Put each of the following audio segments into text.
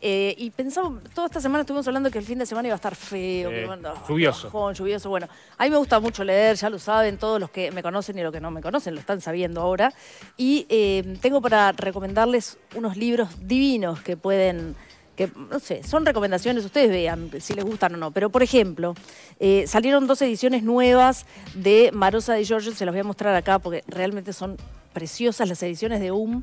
Eh, y pensamos, toda esta semana estuvimos hablando que el fin de semana iba a estar feo. lluvioso. Bueno, a mí me gusta mucho leer, ya lo saben todos los que me conocen y los que no me conocen, lo están sabiendo ahora. Y eh, tengo para recomendarles unos libros divinos que pueden que no sé, son recomendaciones, ustedes vean si les gustan o no, pero por ejemplo, eh, salieron dos ediciones nuevas de Marosa de Giorgio, se las voy a mostrar acá porque realmente son preciosas las ediciones de UM.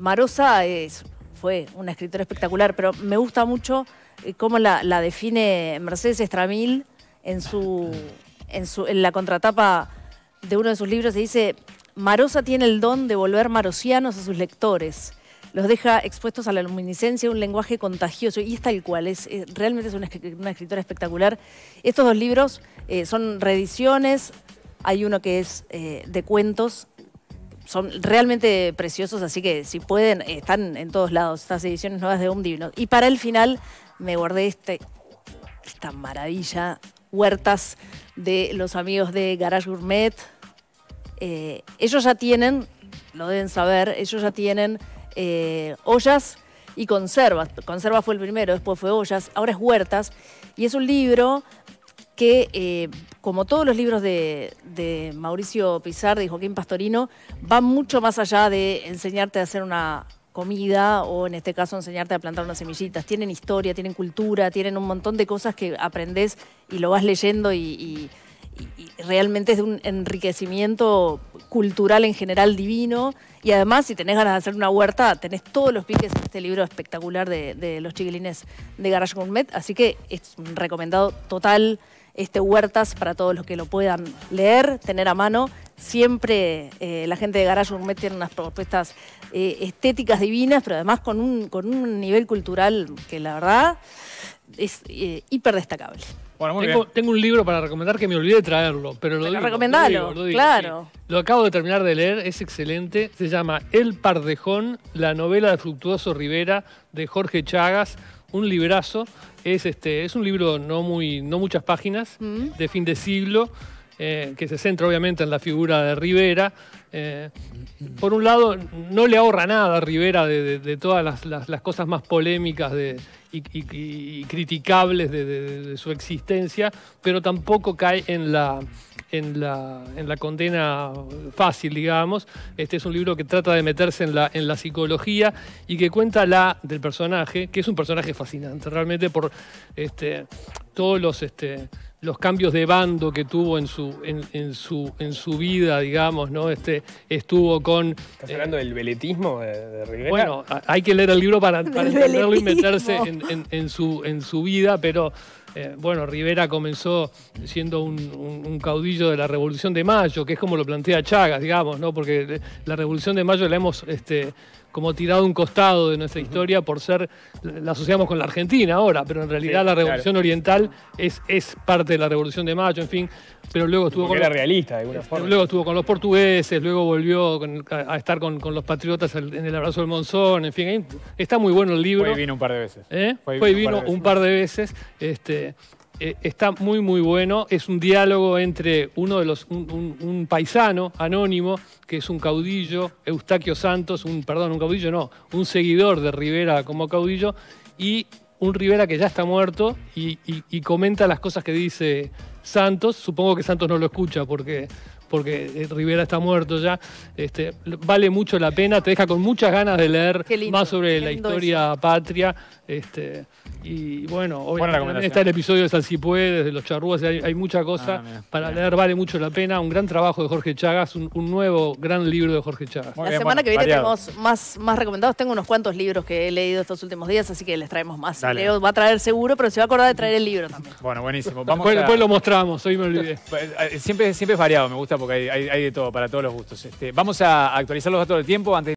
Marosa es, fue una escritora espectacular, pero me gusta mucho eh, cómo la, define Mercedes Estramil en, su, en, la contratapa de uno de sus libros. Se dice, Marosa tiene el don de volver marosianos a sus lectores. Los deja expuestos a la luminiscencia un lenguaje contagioso. Y es tal cual, es, realmente es una, escritora espectacular. Estos dos libros eh, son reediciones. Hay uno que es eh, de cuentos son realmente preciosos, así que si pueden, están en todos lados estas ediciones nuevas de un divino. Y para el final me guardé este, esta maravilla, huertas de los amigos de Garage Gourmet. Eh, ellos ya tienen, lo deben saber, ellos ya tienen eh, ollas y conservas. Conservas fue el primero, después fue ollas, ahora es huertas. Y es un libro que, eh, como todos los libros de, Mauricio Pizarro y Joaquín Pastorino, van mucho más allá de enseñarte a hacer una comida o en este caso enseñarte a plantar unas semillitas. Tienen historia, tienen cultura, tienen un montón de cosas que aprendes y lo vas leyendo y y realmente es de un enriquecimiento cultural en general divino. Y además, si tenés ganas de hacer una huerta, tenés todos los piques en este libro espectacular de, los chiquilines de Garage Gourmet. Así que es recomendado total este Huertas para todos los que lo puedan leer, tener a mano. Siempre eh, la gente de Garage Gourmet tiene unas propuestas eh, estéticas divinas, pero además con un, con un nivel cultural que la verdad es eh, hiper destacable. tengo, un libro para recomendar que me olvidé de traerlo, pero lo digo, lo claro. Lo acabo de terminar de leer, es excelente. Se llama El Pardejón, la novela de Fructuoso Rivera de Jorge Chagas. Un librazo. Es, este, es un libro no, muy, no muchas páginas, mm. de fin de siglo. Eh, que se centra obviamente en la figura de Rivera. Eh, por un lado, no le ahorra nada a Rivera de, todas las, cosas más polémicas y, criticables de, su existencia, pero tampoco cae en la, en la, en la condena fácil, digamos. Este es un libro que trata de meterse en la, en la psicología y que cuenta la del personaje, que es un personaje fascinante, realmente por este, todos los... Este, los cambios de bando que tuvo en su, en, su, en su vida, digamos, ¿no? Este, estuvo con. ¿Estás hablando del veletismo de, regreso Bueno, hay que leer el libro para, entenderlo y meterse en, su, en su vida, pero eh, bueno, Rivera comenzó siendo un, caudillo de la Revolución de Mayo, que es como lo plantea Chagas, digamos, ¿no? Porque la Revolución de Mayo la hemos este, como tirado un costado de nuestra historia por ser, la asociamos con la Argentina ahora, pero en realidad la Revolución Oriental es, parte de la Revolución de Mayo, en fin, pero luego estuvo con... Era realista de alguna este, forma. Luego estuvo con los portugueses, luego volvió a, estar con, los patriotas en el abrazo del Monzón, en fin, está muy bueno el libro. Fue y vino un par de veces. ¿Eh? Fue y vino, un par de veces. Un par de veces este, eh, eh, está muy muy bueno. Es un diálogo entre uno de los un, paisano anónimo que es un caudillo, Eustaquio Santos, un perdón, un caudillo no, un seguidor de Rivera como caudillo y un Rivera que ya está muerto y comenta las cosas que dice Santos. Supongo que Santos no lo escucha porque porque eh, Rivera está muerto ya. Este, vale mucho la pena, te deja con muchas ganas de leer más sobre la historia patria. Este, y bueno, hoy está el episodio de Sal si puedes, de los charrúas, hay, mucha cosa ah, para leer, vale mucho la pena. Un gran trabajo de Jorge Chagas, un, nuevo gran libro de Jorge Chagas. la semana que viene tenemos más, más recomendados. Tengo unos cuantos libros que he leído estos últimos días, así que les traemos más. Leo va a traer seguro, pero se va a acordar de traer el libro también. Bueno, buenísimo. después, lo mostramos, hoy me olvidé. Eh, siempre, siempre es variado, me gusta porque hay, de todo, para todos los gustos. Este, vamos a actualizar los datos del tiempo antes